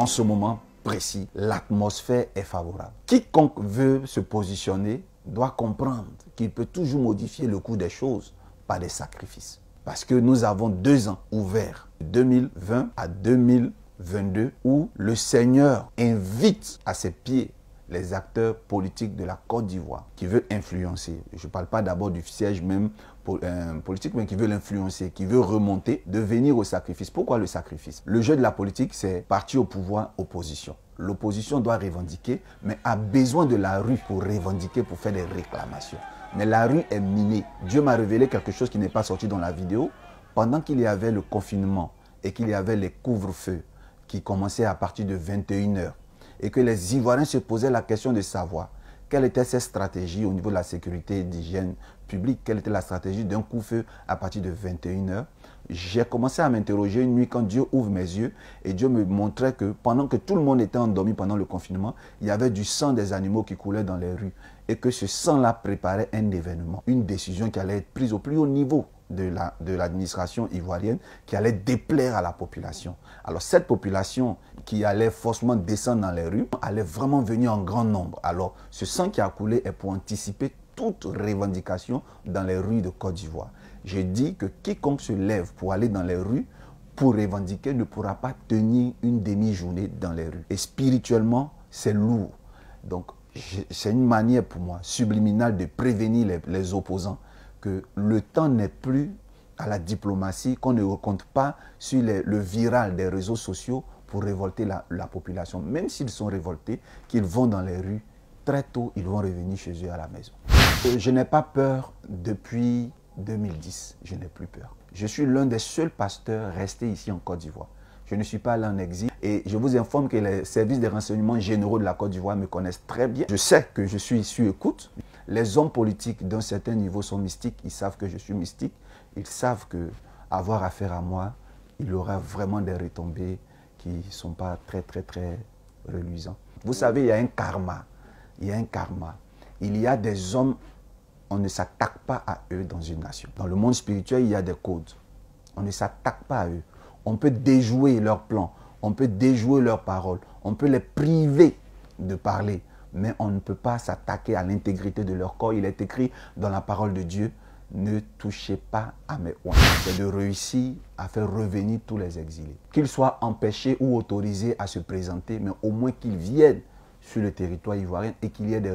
en ce moment précis, l'atmosphère est favorable. Quiconque veut se positionner doit comprendre qu'il peut toujours modifier le cours des choses par des sacrifices. Parce que nous avons deux ans ouverts, 2020 à 2022, où le Seigneur invite à ses pieds les acteurs politiques de la Côte d'Ivoire qui veulent influencer. Je ne parle pas d'abord du siège même euh, politique, mais qui veulent l'influencer, qui veut remonter, de venir au sacrifice. Pourquoi le sacrifice Le jeu de la politique, c'est parti au pouvoir, opposition. L'opposition doit revendiquer, mais a besoin de la rue pour revendiquer, pour faire des réclamations. Mais la rue est minée. Dieu m'a révélé quelque chose qui n'est pas sorti dans la vidéo. Pendant qu'il y avait le confinement et qu'il y avait les couvre-feux qui commençaient à partir de 21h, et que les Ivoiriens se posaient la question de savoir quelle était cette stratégie au niveau de la sécurité d'hygiène publique, quelle était la stratégie d'un coup-feu à partir de 21h. J'ai commencé à m'interroger une nuit quand Dieu ouvre mes yeux et Dieu me montrait que pendant que tout le monde était endormi pendant le confinement, il y avait du sang des animaux qui coulait dans les rues et que ce sang-là préparait un événement, une décision qui allait être prise au plus haut niveau de l'administration ivoirienne qui allait déplaire à la population. Alors cette population qui allait forcément descendre dans les rues allait vraiment venir en grand nombre. Alors ce sang qui a coulé est pour anticiper toute revendication dans les rues de Côte d'Ivoire. Je dis que quiconque se lève pour aller dans les rues pour revendiquer ne pourra pas tenir une demi-journée dans les rues. Et spirituellement, c'est lourd. Donc c'est une manière pour moi subliminale de prévenir les opposants que le temps n'est plus à la diplomatie, qu'on ne compte pas sur le viral des réseaux sociaux pour révolter la, population. Même s'ils sont révoltés, qu'ils vont dans les rues, très tôt, ils vont revenir chez eux à la maison. Euh, je n'ai pas peur depuis 2010. Je n'ai plus peur. Je suis l'un des seuls pasteurs restés ici en Côte d'Ivoire. Je ne suis pas allé en exil et je vous informe que les services des renseignements généraux de la Côte d'Ivoire me connaissent très bien. Je sais que je suis issu écoute. Les hommes politiques d'un certain niveau sont mystiques, ils savent que je suis mystique, ils savent que avoir affaire à moi, il aura vraiment des retombées qui ne sont pas très, très, très reluisantes. Vous savez, il y a un karma. Il y a un karma. Il y a des hommes, on ne s'attaque pas à eux dans une nation. Dans le monde spirituel, il y a des codes. On ne s'attaque pas à eux. On peut déjouer leurs plans, on peut déjouer leurs paroles, on peut les priver de parler, mais on ne peut pas s'attaquer à l'intégrité de leur corps. Il est écrit dans la parole de Dieu, ne touchez pas à mes oies. C'est de réussir à faire revenir tous les exilés. Qu'ils soient empêchés ou autorisés à se présenter, mais au moins qu'ils viennent sur le territoire ivoirien et qu'il y ait des,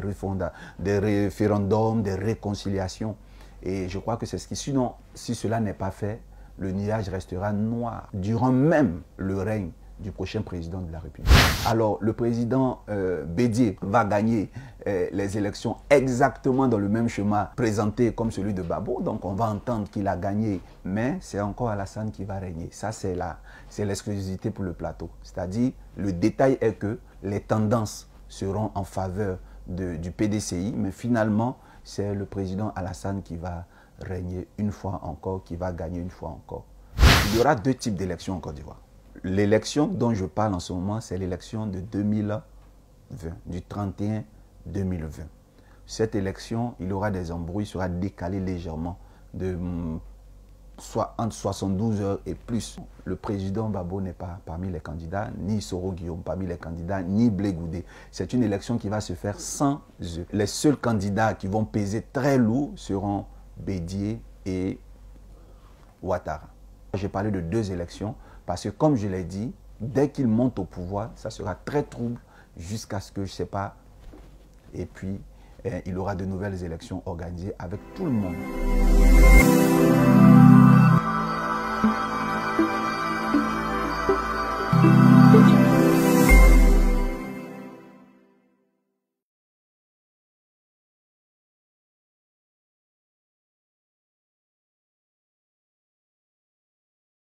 des référendums, des réconciliations. Et je crois que c'est ce qui, sinon, si cela n'est pas fait, le nuage restera noir durant même le règne du prochain président de la République. Alors, le président euh, Bédier va gagner euh, les élections exactement dans le même chemin présenté comme celui de Babo. Donc, on va entendre qu'il a gagné, mais c'est encore Alassane qui va régner. Ça, c'est là, c'est l'exclusivité pour le plateau. C'est-à-dire, le détail est que les tendances seront en faveur du PDCI, mais finalement, c'est le président Alassane qui va régner une fois encore, qui va gagner une fois encore. Il y aura deux types d'élections en Côte d'Ivoire l'élection dont je parle en ce moment, c'est l'élection de 2020, du 31 2020. Cette élection, il y aura des embrouilles, sera décalé légèrement de mm, soit entre 72 heures et plus. Le président Babo n'est pas parmi les candidats, ni Soro Guillaume parmi les candidats, ni Blégoudé. C'est une élection qui va se faire sans eux. Les seuls candidats qui vont peser très lourd seront Bédier et Ouattara. J'ai parlé de deux élections. Parce que comme je l'ai dit, dès qu'il monte au pouvoir, ça sera très trouble jusqu'à ce que, je ne sais pas, et puis euh, il aura de nouvelles élections organisées avec tout le monde.